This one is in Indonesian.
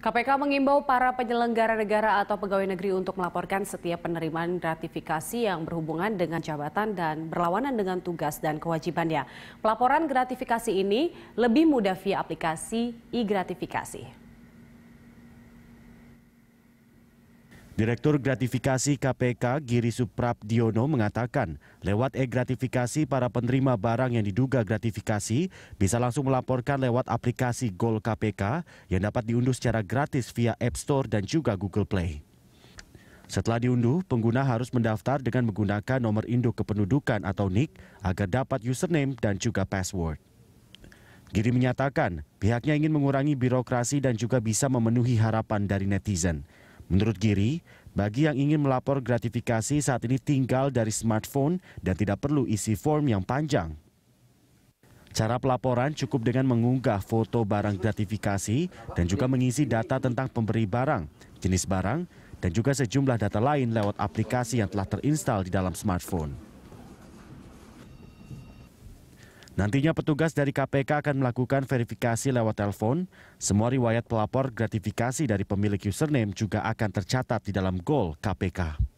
KPK mengimbau para penyelenggara negara atau pegawai negeri untuk melaporkan setiap penerimaan gratifikasi yang berhubungan dengan jabatan dan berlawanan dengan tugas dan kewajibannya. Pelaporan gratifikasi ini lebih mudah via aplikasi e-gratifikasi. Direktur Gratifikasi KPK Giri Suprabdiono mengatakan, lewat e-gratifikasi para penerima barang yang diduga gratifikasi bisa langsung melaporkan lewat aplikasi Gol KPK yang dapat diunduh secara gratis via App Store dan juga Google Play. Setelah diunduh, pengguna harus mendaftar dengan menggunakan nomor induk kependudukan atau NIK agar dapat username dan juga password. Giri menyatakan pihaknya ingin mengurangi birokrasi dan juga bisa memenuhi harapan dari netizen. Menurut Giri, bagi yang ingin melapor gratifikasi saat ini tinggal dari smartphone dan tidak perlu isi form yang panjang. Cara pelaporan cukup dengan mengunggah foto barang gratifikasi dan juga mengisi data tentang pemberi barang, jenis barang, dan juga sejumlah data lain lewat aplikasi yang telah terinstal di dalam smartphone. Nantinya petugas dari KPK akan melakukan verifikasi lewat telepon. Semua riwayat pelapor gratifikasi dari pemilik username juga akan tercatat di dalam gol KPK.